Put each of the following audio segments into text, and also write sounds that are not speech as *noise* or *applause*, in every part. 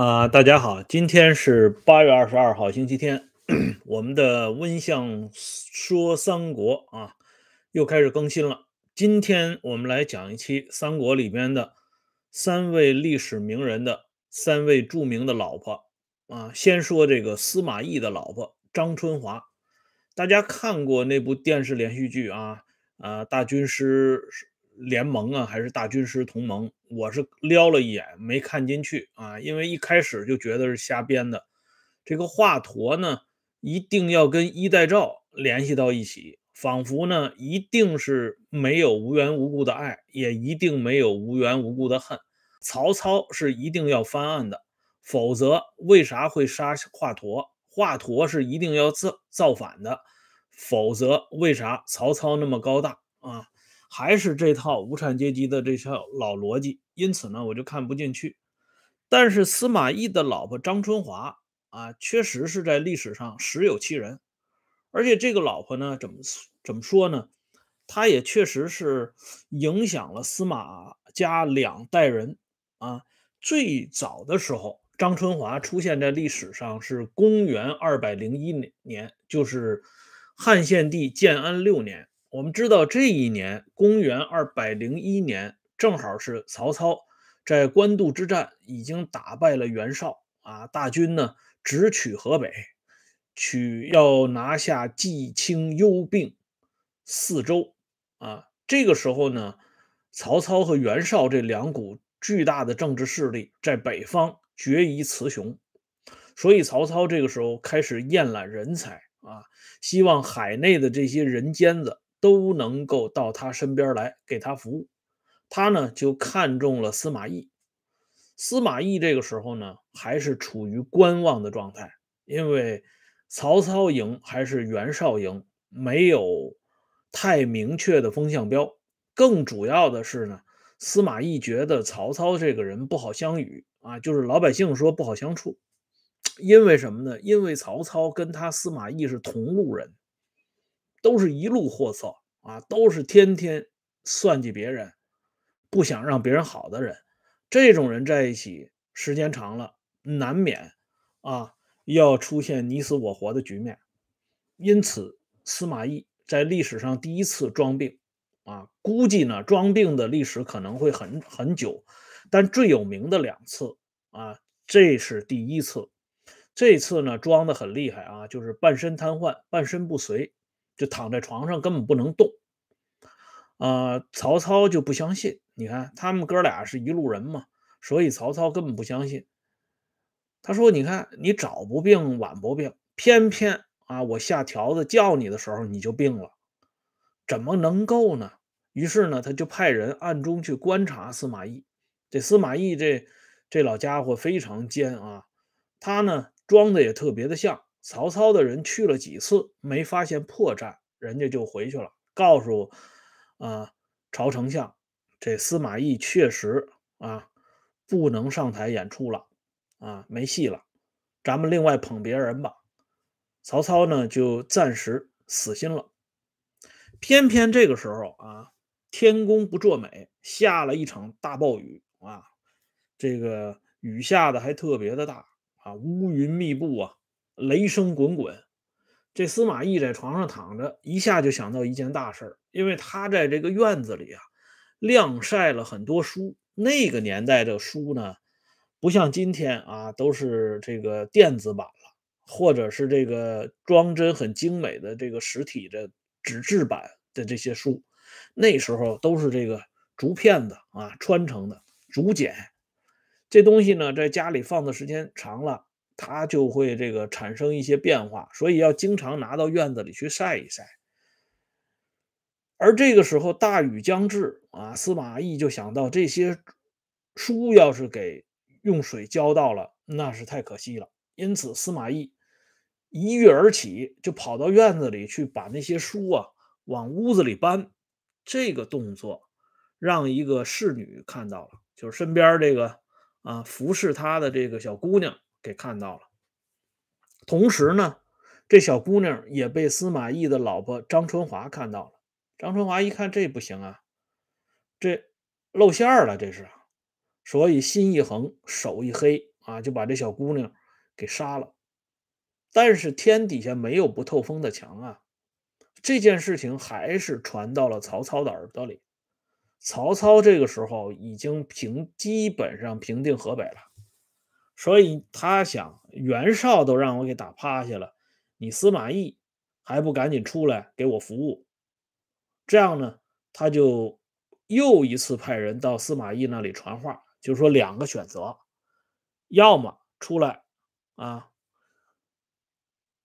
啊，大家好，今天是八月二十二号，星期天，我们的温相说三国啊，又开始更新了。今天我们来讲一期三国里边的三位历史名人的三位著名的老婆啊。先说这个司马懿的老婆张春华，大家看过那部电视连续剧啊啊，大军师。联盟啊，还是大军师同盟？我是撩了一眼，没看进去啊，因为一开始就觉得是瞎编的。这个华佗呢，一定要跟衣带诏联系到一起，仿佛呢，一定是没有无缘无故的爱，也一定没有无缘无故的恨。曹操是一定要翻案的，否则为啥会杀华佗？华佗是一定要造造反的，否则为啥曹操那么高大啊？还是这套无产阶级的这套老逻辑，因此呢，我就看不进去。但是司马懿的老婆张春华啊，确实是在历史上实有其人，而且这个老婆呢，怎么怎么说呢？她也确实是影响了司马家两代人啊。最早的时候，张春华出现在历史上是公元二百零一年，就是汉献帝建安六年。我们知道，这一年，公元二百零一年，正好是曹操在官渡之战已经打败了袁绍啊，大军呢直取河北，取要拿下冀青幽并四州啊。这个时候呢，曹操和袁绍这两股巨大的政治势力在北方决一雌雄，所以曹操这个时候开始宴揽人才啊，希望海内的这些人尖子。都能够到他身边来给他服务，他呢就看中了司马懿。司马懿这个时候呢还是处于观望的状态，因为曹操赢还是袁绍赢没有太明确的风向标。更主要的是呢，司马懿觉得曹操这个人不好相与啊，就是老百姓说不好相处。*tsk* 因为什么呢？因为曹操跟他司马懿是同路人。都是一路货色啊！都是天天算计别人，不想让别人好的人，这种人在一起时间长了，难免啊要出现你死我活的局面。因此，司马懿在历史上第一次装病啊，估计呢装病的历史可能会很很久，但最有名的两次啊，这是第一次，这次呢装的很厉害啊，就是半身瘫痪，半身不遂。就躺在床上，根本不能动。呃，曹操就不相信。你看，他们哥俩是一路人嘛，所以曹操根本不相信。他说：“你看，你早不病，晚不病，偏偏啊，我下条子叫你的时候你就病了，怎么能够呢？”于是呢，他就派人暗中去观察司马懿。这司马懿这这老家伙非常奸啊，他呢装的也特别的像。曹操的人去了几次，没发现破绽，人家就回去了，告诉啊，曹丞相，这司马懿确实啊，不能上台演出了，啊，没戏了，咱们另外捧别人吧。曹操呢，就暂时死心了。偏偏这个时候啊，天公不作美，下了一场大暴雨啊，这个雨下的还特别的大啊，乌云密布啊。雷声滚滚，这司马懿在床上躺着，一下就想到一件大事儿，因为他在这个院子里啊晾晒了很多书。那个年代的书呢，不像今天啊，都是这个电子版了，或者是这个装帧很精美的这个实体的纸质版的这些书，那时候都是这个竹片子啊穿成的竹简。这东西呢，在家里放的时间长了。它就会这个产生一些变化，所以要经常拿到院子里去晒一晒。而这个时候大雨将至啊，司马懿就想到这些书要是给用水浇到了，那是太可惜了。因此，司马懿一跃而起，就跑到院子里去把那些书啊往屋子里搬。这个动作让一个侍女看到了，就是身边这个啊服侍他的这个小姑娘。给看到了，同时呢，这小姑娘也被司马懿的老婆张春华看到了。张春华一看这不行啊，这露馅儿了，这是，所以心一横，手一黑啊，就把这小姑娘给杀了。但是天底下没有不透风的墙啊，这件事情还是传到了曹操的耳朵里。曹操这个时候已经平基本上平定河北了。所以他想，袁绍都让我给打趴下了，你司马懿还不赶紧出来给我服务？这样呢，他就又一次派人到司马懿那里传话，就说两个选择：要么出来啊，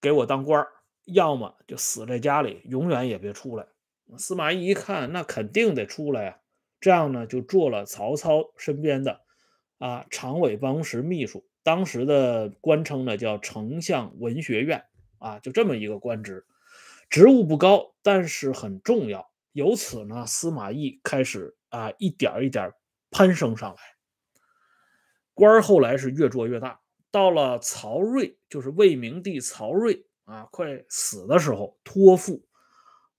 给我当官；要么就死在家里，永远也别出来。司马懿一看，那肯定得出来呀。这样呢，就做了曹操身边的。啊，常委办公室秘书，当时的官称呢叫丞相文学院，啊，就这么一个官职，职务不高，但是很重要。由此呢，司马懿开始啊，一点一点攀升上来，官儿后来是越做越大。到了曹睿，就是魏明帝曹睿啊，快死的时候，托付。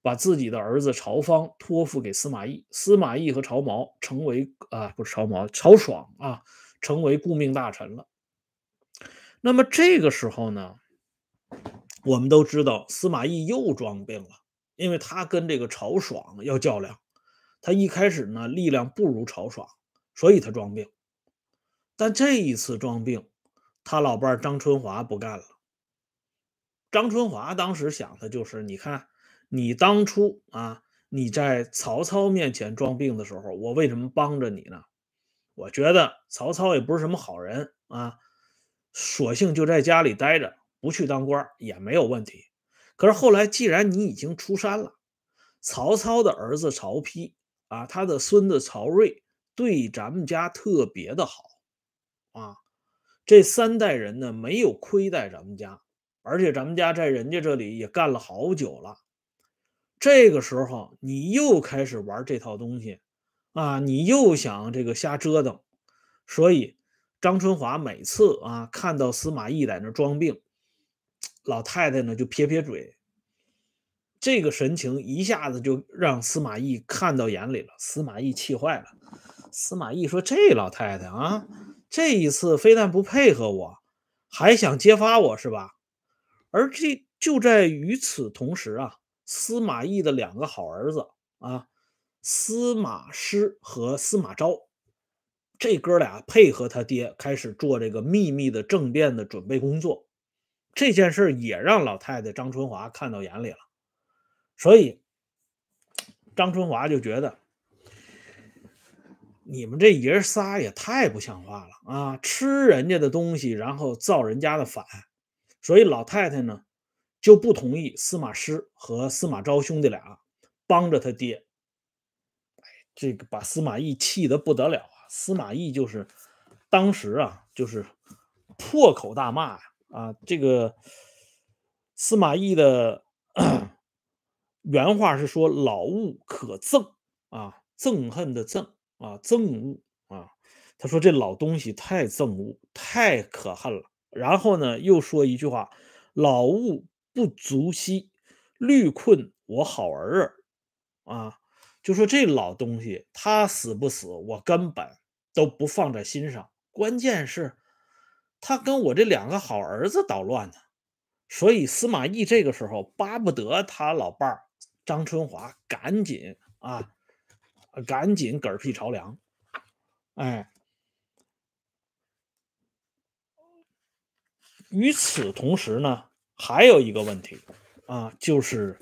把自己的儿子曹方托付给司马懿，司马懿和曹毛成为啊，不是曹毛，曹爽啊，成为顾命大臣了。那么这个时候呢，我们都知道司马懿又装病了，因为他跟这个曹爽要较量，他一开始呢力量不如曹爽，所以他装病。但这一次装病，他老伴张春华不干了。张春华当时想，的就是你看。你当初啊，你在曹操面前装病的时候，我为什么帮着你呢？我觉得曹操也不是什么好人啊，索性就在家里待着，不去当官也没有问题。可是后来，既然你已经出山了，曹操的儿子曹丕啊，他的孙子曹睿对咱们家特别的好啊，这三代人呢没有亏待咱们家，而且咱们家在人家这里也干了好久了。这个时候，你又开始玩这套东西，啊，你又想这个瞎折腾，所以张春华每次啊看到司马懿在那装病，老太太呢就撇撇嘴，这个神情一下子就让司马懿看到眼里了。司马懿气坏了，司马懿说：“这老太太啊，这一次非但不配合我，还想揭发我是吧？”而这就在与此同时啊。司马懿的两个好儿子啊，司马师和司马昭，这哥俩配合他爹开始做这个秘密的政变的准备工作。这件事也让老太太张春华看到眼里了，所以张春华就觉得你们这爷仨也太不像话了啊！吃人家的东西，然后造人家的反，所以老太太呢。就不同意司马师和司马昭兄弟俩帮着他爹，这个把司马懿气得不得了啊！司马懿就是当时啊，就是破口大骂呀！啊，这个司马懿的 *clears throat* 原话是说：“老物可憎啊，憎恨的憎啊，憎恶啊。”他说：“这老东西太憎恶，太可恨了。”然后呢，又说一句话：“老物。”不足惜，虑困我好儿啊！啊，就说这老东西，他死不死，我根本都不放在心上。关键是，他跟我这两个好儿子捣乱呢。所以司马懿这个时候巴不得他老伴儿张春华赶紧啊，赶紧嗝屁朝凉。哎，与此同时呢。还有一个问题啊，就是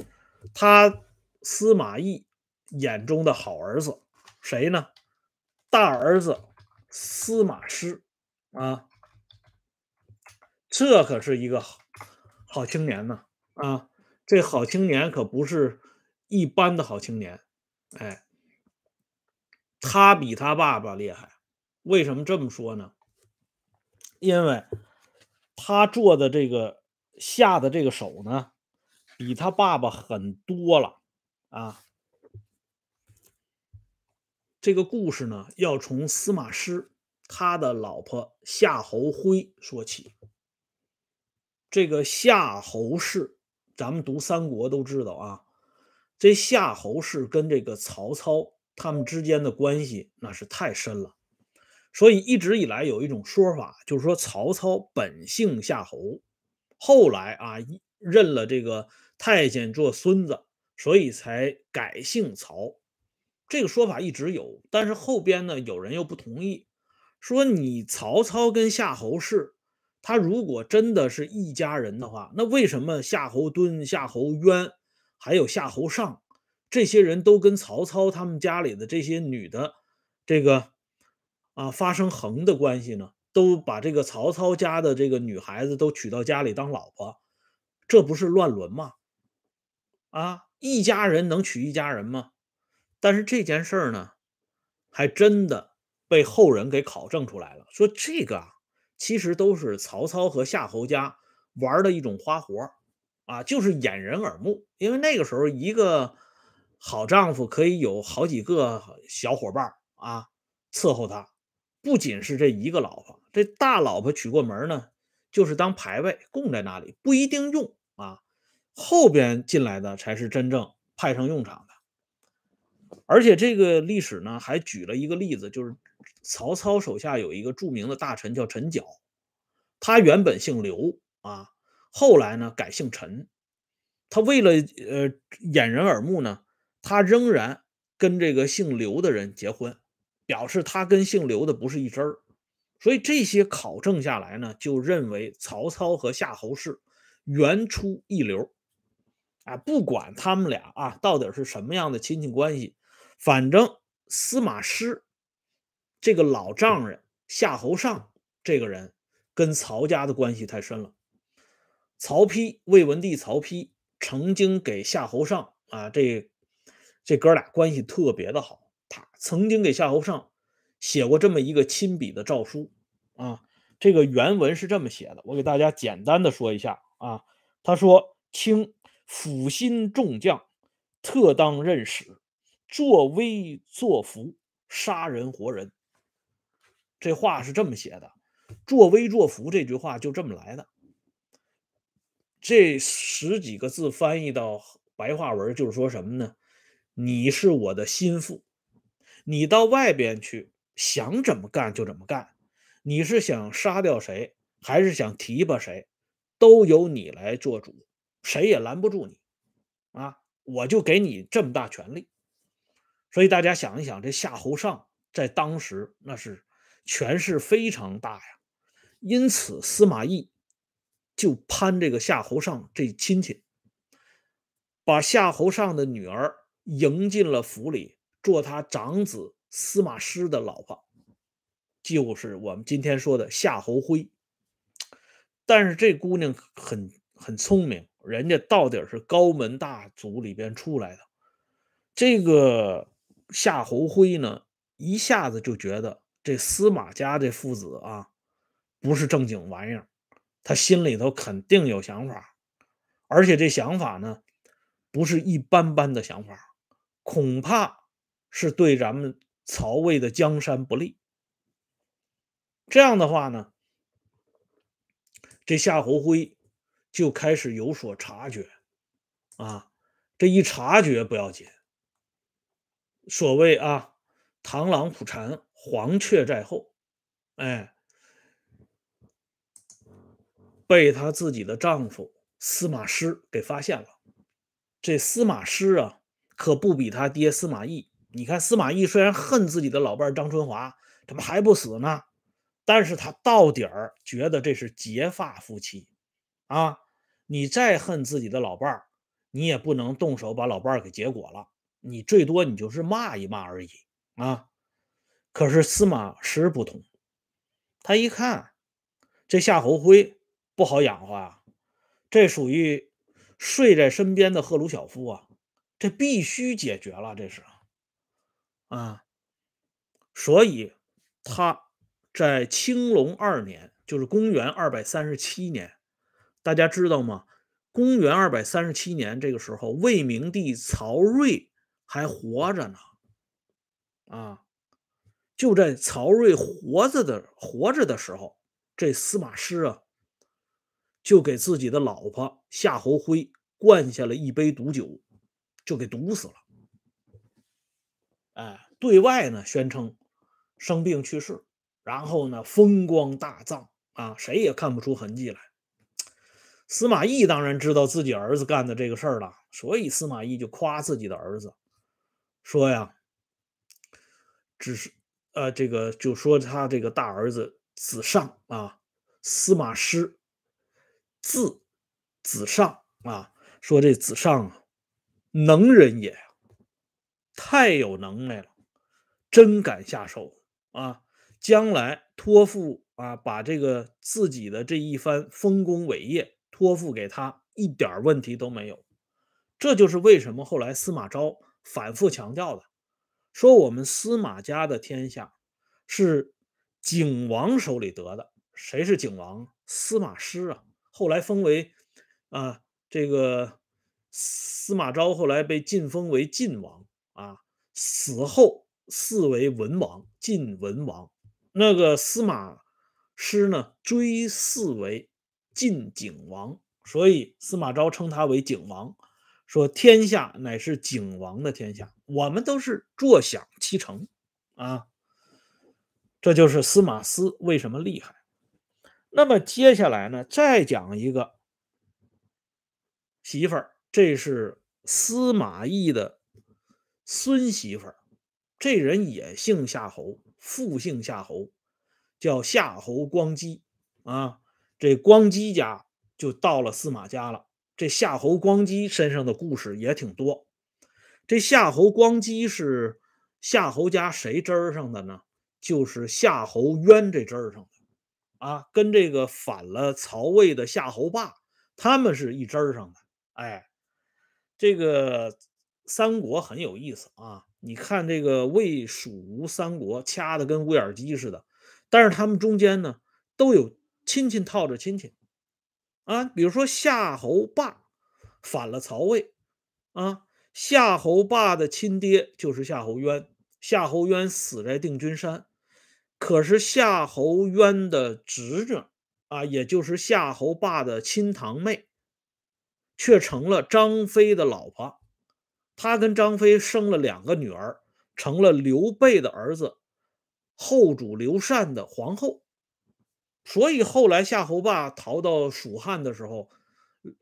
他司马懿眼中的好儿子谁呢？大儿子司马师啊，这可是一个好青年呢啊！这好青年可不是一般的好青年，哎，他比他爸爸厉害。为什么这么说呢？因为他做的这个。下的这个手呢，比他爸爸狠多了啊！这个故事呢，要从司马师他的老婆夏侯徽说起。这个夏侯氏，咱们读《三国》都知道啊，这夏侯氏跟这个曹操他们之间的关系那是太深了，所以一直以来有一种说法，就是说曹操本姓夏侯。后来啊，认了这个太监做孙子，所以才改姓曹。这个说法一直有，但是后边呢，有人又不同意，说你曹操跟夏侯氏，他如果真的是一家人的话，那为什么夏侯惇、夏侯渊，还有夏侯尚这些人都跟曹操他们家里的这些女的，这个啊发生横的关系呢？都把这个曹操家的这个女孩子都娶到家里当老婆，这不是乱伦吗？啊，一家人能娶一家人吗？但是这件事儿呢，还真的被后人给考证出来了，说这个啊，其实都是曹操和夏侯家玩的一种花活啊，就是掩人耳目。因为那个时候，一个好丈夫可以有好几个小伙伴啊伺候他。不仅是这一个老婆，这大老婆娶过门呢，就是当牌位供在那里，不一定用啊。后边进来的才是真正派上用场的。而且这个历史呢，还举了一个例子，就是曹操手下有一个著名的大臣叫陈角，他原本姓刘啊，后来呢改姓陈。他为了呃掩人耳目呢，他仍然跟这个姓刘的人结婚。表示他跟姓刘的不是一针儿，所以这些考证下来呢，就认为曹操和夏侯氏源出一流啊，不管他们俩啊到底是什么样的亲戚关系，反正司马师这个老丈人夏侯尚这个人跟曹家的关系太深了。曹丕，魏文帝曹丕曾经给夏侯尚啊，这这哥俩关系特别的好。他曾经给夏侯尚写过这么一个亲笔的诏书啊，这个原文是这么写的，我给大家简单的说一下啊。他说：“卿辅心众将，特当任使，作威作福，杀人活人。”这话是这么写的，“作威作福”这句话就这么来的。这十几个字翻译到白话文就是说什么呢？你是我的心腹。你到外边去，想怎么干就怎么干。你是想杀掉谁，还是想提拔谁，都由你来做主，谁也拦不住你啊！我就给你这么大权力。所以大家想一想，这夏侯尚在当时那是权势非常大呀。因此，司马懿就攀这个夏侯尚这亲戚，把夏侯尚的女儿迎进了府里。做他长子司马师的老婆，就是我们今天说的夏侯徽。但是这姑娘很很聪明，人家到底是高门大族里边出来的。这个夏侯徽呢，一下子就觉得这司马家这父子啊，不是正经玩意儿，他心里头肯定有想法，而且这想法呢，不是一般般的想法，恐怕。是对咱们曹魏的江山不利。这样的话呢，这夏侯徽就开始有所察觉啊。这一察觉不要紧，所谓啊“螳螂捕蝉，黄雀在后”，哎，被他自己的丈夫司马师给发现了。这司马师啊，可不比他爹司马懿。你看，司马懿虽然恨自己的老伴张春华，怎么还不死呢？但是他到底儿觉得这是结发夫妻，啊，你再恨自己的老伴儿，你也不能动手把老伴儿给结果了，你最多你就是骂一骂而已啊。可是司马师不同，他一看这夏侯徽不好养活啊，这属于睡在身边的赫鲁晓夫啊，这必须解决了，这是。啊，所以他在青龙二年，就是公元二百三十七年，大家知道吗？公元二百三十七年这个时候，魏明帝曹睿还活着呢。啊，就在曹睿活着的活着的时候，这司马师啊，就给自己的老婆夏侯徽灌下了一杯毒酒，就给毒死了。哎，对外呢宣称生病去世，然后呢风光大葬啊，谁也看不出痕迹来。司马懿当然知道自己儿子干的这个事儿了，所以司马懿就夸自己的儿子，说呀，只是呃这个就说他这个大儿子子上啊，司马师，字子上啊，说这子上啊，能人也。太有能耐了，真敢下手啊！将来托付啊，把这个自己的这一番丰功伟业托付给他，一点问题都没有。这就是为什么后来司马昭反复强调的，说我们司马家的天下是景王手里得的。谁是景王？司马师啊。后来封为啊，这个司马昭后来被晋封为晋王。啊，死后谥为文王，晋文王。那个司马师呢，追谥为晋景王，所以司马昭称他为景王，说天下乃是景王的天下，我们都是坐享其成啊。这就是司马师为什么厉害。那么接下来呢，再讲一个媳妇儿，这是司马懿的。孙媳妇儿，这人也姓夏侯，复姓夏侯，叫夏侯光姬啊。这光姬家就到了司马家了。这夏侯光姬身上的故事也挺多。这夏侯光姬是夏侯家谁支儿上的呢？就是夏侯渊这支儿上的啊，跟这个反了曹魏的夏侯霸，他们是一支儿上的。哎，这个。三国很有意思啊！你看这个魏蜀吴三国掐的跟乌眼鸡似的，但是他们中间呢都有亲戚套着亲戚啊。比如说夏侯霸反了曹魏啊，夏侯霸的亲爹就是夏侯渊，夏侯渊死在定军山，可是夏侯渊的侄子啊，也就是夏侯霸的亲堂妹，却成了张飞的老婆。他跟张飞生了两个女儿，成了刘备的儿子后主刘禅的皇后，所以后来夏侯霸逃到蜀汉的时候，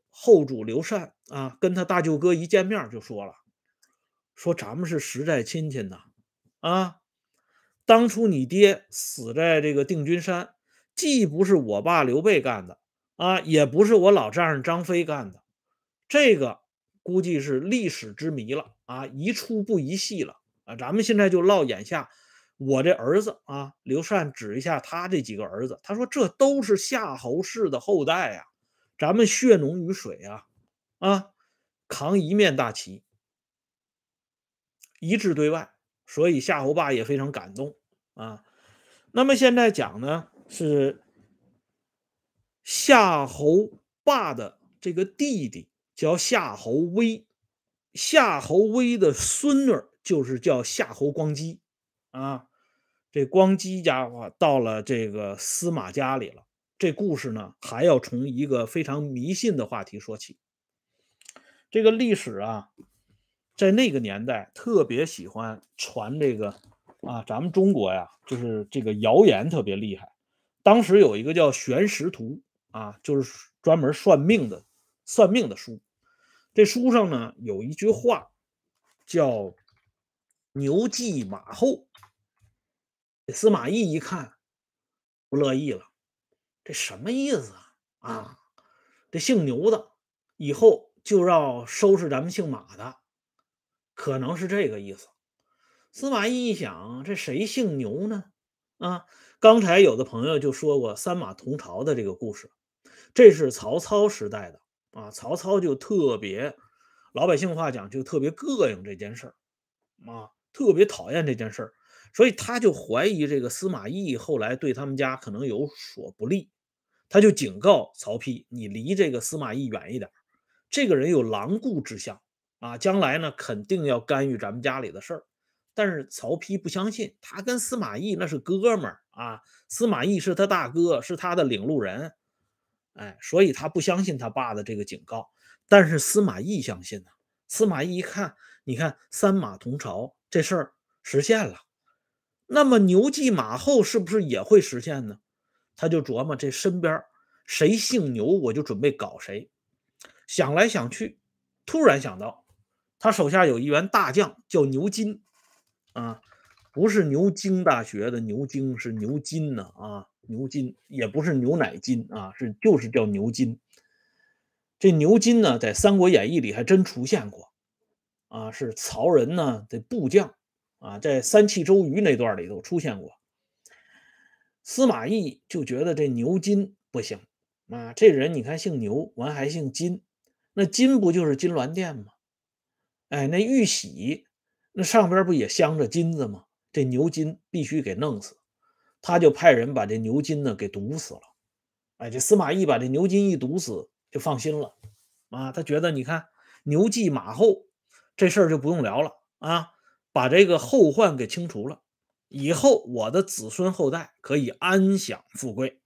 后主刘禅啊跟他大舅哥一见面就说了，说咱们是实在亲戚呐，啊，当初你爹死在这个定军山，既不是我爸刘备干的啊，也不是我老丈人张飞干的，这个。估计是历史之谜了啊，一出不一戏了啊！咱们现在就唠眼下，我这儿子啊，刘禅指一下他这几个儿子，他说这都是夏侯氏的后代啊，咱们血浓于水啊，啊，扛一面大旗，一致对外，所以夏侯霸也非常感动啊。那么现在讲呢，是夏侯霸的这个弟弟。叫夏侯威，夏侯威的孙女儿就是叫夏侯光姬啊。这光姬家伙到了这个司马家里了。这故事呢，还要从一个非常迷信的话题说起。这个历史啊，在那个年代特别喜欢传这个啊，咱们中国呀，就是这个谣言特别厉害。当时有一个叫玄石图啊，就是专门算命的。算命的书，这书上呢有一句话，叫“牛记马后”。司马懿一看，不乐意了，这什么意思啊？啊，这姓牛的以后就要收拾咱们姓马的，可能是这个意思。司马懿一想，这谁姓牛呢？啊，刚才有的朋友就说过“三马同朝”的这个故事，这是曹操时代的。啊，曹操就特别，老百姓话讲就特别膈应这件事儿，啊，特别讨厌这件事儿，所以他就怀疑这个司马懿后来对他们家可能有所不利，他就警告曹丕，你离这个司马懿远一点，这个人有狼顾之相，啊，将来呢肯定要干预咱们家里的事儿，但是曹丕不相信，他跟司马懿那是哥们儿啊，司马懿是他大哥，是他的领路人。哎，所以他不相信他爸的这个警告，但是司马懿相信呢，司马懿一看，你看三马同朝这事儿实现了，那么牛继马后是不是也会实现呢？他就琢磨这身边谁姓牛，我就准备搞谁。想来想去，突然想到他手下有一员大将叫牛津，啊，不是牛津大学的牛津，是牛津呢啊。牛金也不是牛奶金啊，是就是叫牛金。这牛金呢，在《三国演义》里还真出现过啊，是曹仁呢的部将啊，在三气周瑜那段里头出现过。司马懿就觉得这牛金不行啊，这人你看姓牛完还姓金，那金不就是金銮殿吗？哎，那玉玺那上边不也镶着金子吗？这牛金必须给弄死。他就派人把这牛金呢给毒死了，哎，这司马懿把这牛金一毒死就放心了，啊，他觉得你看牛继马后这事儿就不用聊了啊，把这个后患给清除了，以后我的子孙后代可以安享富贵。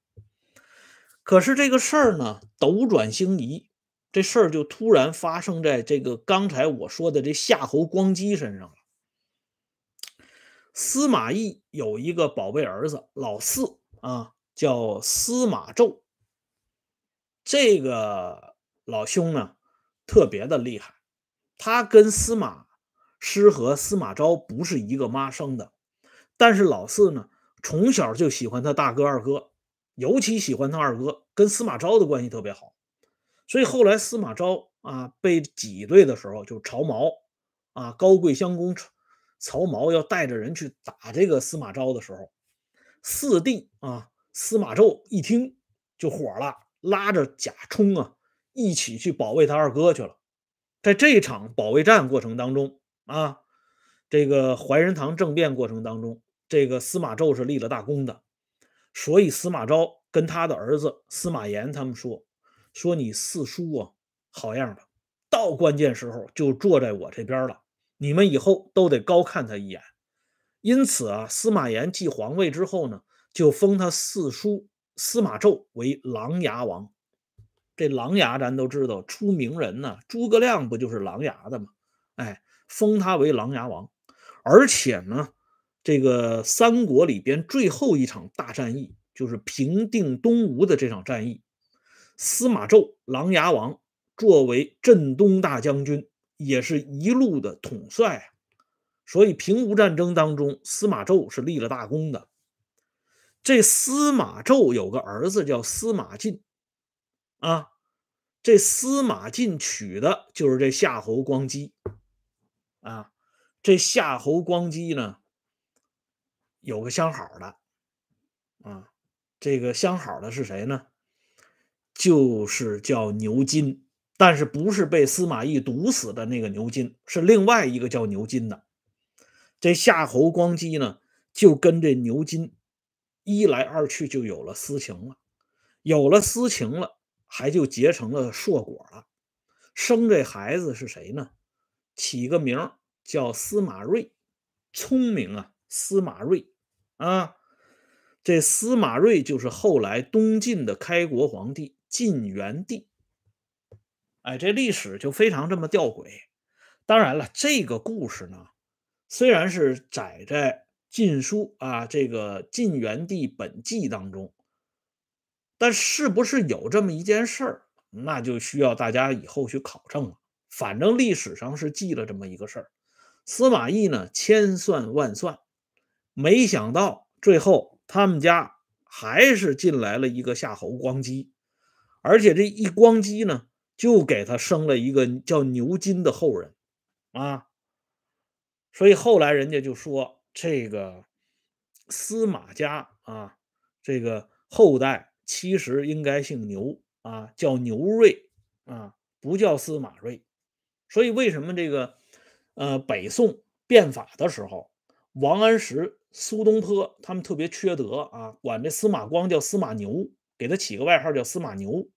可是这个事儿呢，斗转星移，这事儿就突然发生在这个刚才我说的这夏侯光姬身上。司马懿有一个宝贝儿子，老四啊，叫司马昭。这个老兄呢，特别的厉害。他跟司马师和司马昭不是一个妈生的，但是老四呢，从小就喜欢他大哥二哥，尤其喜欢他二哥，跟司马昭的关系特别好。所以后来司马昭啊被挤兑的时候，就朝毛啊，高贵相公。曹髦要带着人去打这个司马昭的时候，四弟啊，司马昭一听就火了，拉着贾充啊一起去保卫他二哥去了。在这场保卫战过程当中啊，这个怀仁堂政变过程当中，这个司马昭是立了大功的。所以司马昭跟他的儿子司马炎他们说：“说你四叔啊，好样的，到关键时候就坐在我这边了。”你们以后都得高看他一眼，因此啊，司马炎继皇位之后呢，就封他四叔司马昭为琅琊王。这琅琊，咱都知道出名人呢，诸葛亮不就是琅琊的吗？哎，封他为琅琊王。而且呢，这个三国里边最后一场大战役，就是平定东吴的这场战役，司马昭琅琊王作为镇东大将军。也是一路的统帅，所以平吴战争当中，司马昭是立了大功的。这司马昭有个儿子叫司马晋，啊，这司马晋娶的就是这夏侯光姬，啊，这夏侯光姬呢，有个相好的，啊，这个相好的是谁呢？就是叫牛金。但是不是被司马懿毒死的那个牛金，是另外一个叫牛金的。这夏侯光姬呢，就跟这牛金一来二去就有了私情了，有了私情了，还就结成了硕果了。生这孩子是谁呢？起个名叫司马睿，聪明啊，司马睿啊。这司马睿就是后来东晋的开国皇帝晋元帝。哎，这历史就非常这么吊诡。当然了，这个故事呢，虽然是载在《晋书》啊，这个《晋元帝本纪》当中，但是不是有这么一件事儿，那就需要大家以后去考证了。反正历史上是记了这么一个事儿：司马懿呢，千算万算，没想到最后他们家还是进来了一个夏侯光机，而且这一光机呢。就给他生了一个叫牛金的后人，啊，所以后来人家就说这个司马家啊，这个后代其实应该姓牛啊，叫牛瑞啊，不叫司马瑞。所以为什么这个呃，北宋变法的时候，王安石、苏东坡他们特别缺德啊，管这司马光叫司马牛，给他起个外号叫司马牛。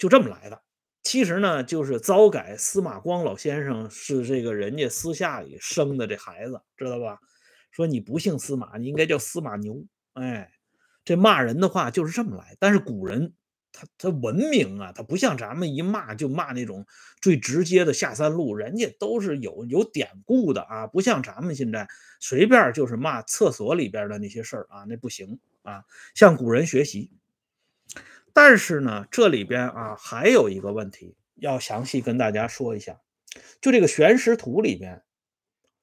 就这么来的，其实呢，就是糟改。司马光老先生是这个人家私下里生的这孩子，知道吧？说你不姓司马，你应该叫司马牛。哎，这骂人的话就是这么来。但是古人他他文明啊，他不像咱们一骂就骂那种最直接的下三路，人家都是有有典故的啊，不像咱们现在随便就是骂厕所里边的那些事儿啊，那不行啊，向古人学习。但是呢，这里边啊还有一个问题要详细跟大家说一下，就这个玄石图里边，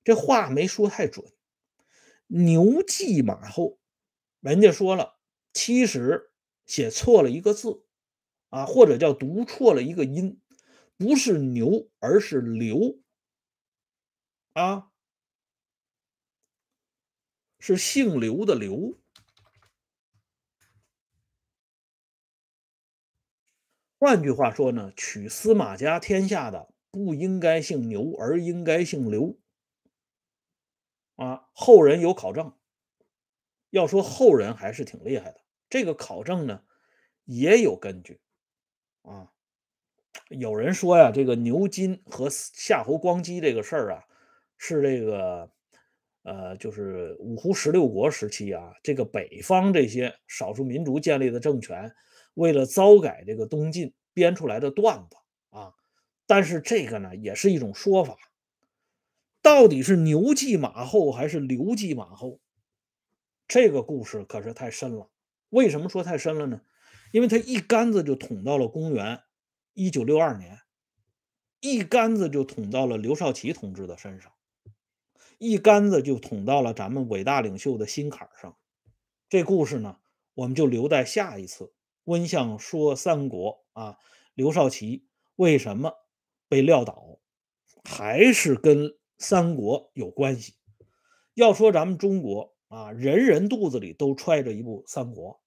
这话没说太准。牛继马后，人家说了，其实写错了一个字，啊，或者叫读错了一个音，不是牛，而是刘，啊，是姓刘的刘。换句话说呢，取司马家天下的不应该姓牛，而应该姓刘。啊，后人有考证，要说后人还是挺厉害的。这个考证呢，也有根据。啊，有人说呀，这个牛金和夏侯光机这个事儿啊，是这个呃，就是五胡十六国时期啊，这个北方这些少数民族建立的政权。为了糟改这个东晋编出来的段子啊，但是这个呢也是一种说法，到底是牛继马后还是刘继马后？这个故事可是太深了。为什么说太深了呢？因为他一竿子就捅到了公元一九六二年，一竿子就捅到了刘少奇同志的身上，一竿子就捅到了咱们伟大领袖的心坎上。这故事呢，我们就留在下一次。温相说三国啊，刘少奇为什么被撂倒，还是跟三国有关系。要说咱们中国啊，人人肚子里都揣着一部三国，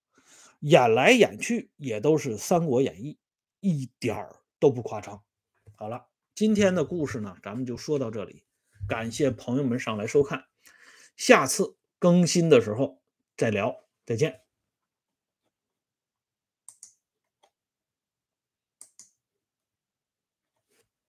演来演去也都是《三国演义》，一点儿都不夸张。好了，今天的故事呢，咱们就说到这里，感谢朋友们上来收看，下次更新的时候再聊，再见。